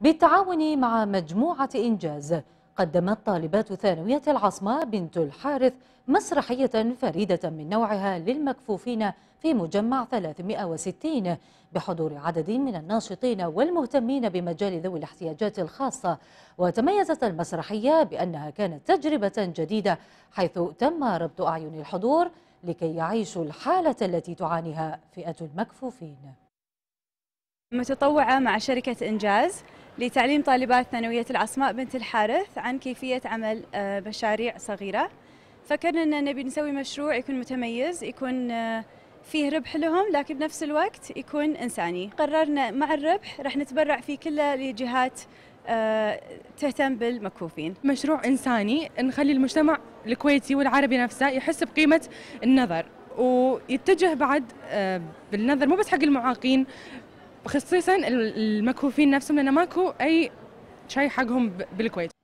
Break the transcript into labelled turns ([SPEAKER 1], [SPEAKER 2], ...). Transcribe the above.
[SPEAKER 1] بالتعاون مع مجموعة إنجاز قدمت طالبات ثانوية العاصمة بنت الحارث مسرحية فريدة من نوعها للمكفوفين في مجمع 360 بحضور عدد من الناشطين والمهتمين بمجال ذوي الاحتياجات الخاصة وتميزت المسرحية بأنها كانت تجربة جديدة حيث تم ربط أعين الحضور لكي يعيشوا الحالة التي
[SPEAKER 2] تعانيها فئة المكفوفين متطوعة مع شركة إنجاز لتعليم طالبات ثانوية العصماء بنت الحارث عن كيفية عمل آه، مشاريع صغيرة فكرنا أن نبي نسوي مشروع يكون متميز يكون آه، فيه ربح لهم لكن بنفس الوقت يكون إنساني قررنا مع الربح راح نتبرع فيه كله لجهات آه، تهتم بالمكوفين مشروع إنساني نخلي
[SPEAKER 3] المجتمع الكويتي والعربي نفسه يحس بقيمة النظر ويتجه بعد بالنظر مو بس حق المعاقين خصيصا المكفوفين نفسهم لأنه ماكو أي شيء حقهم بالكويت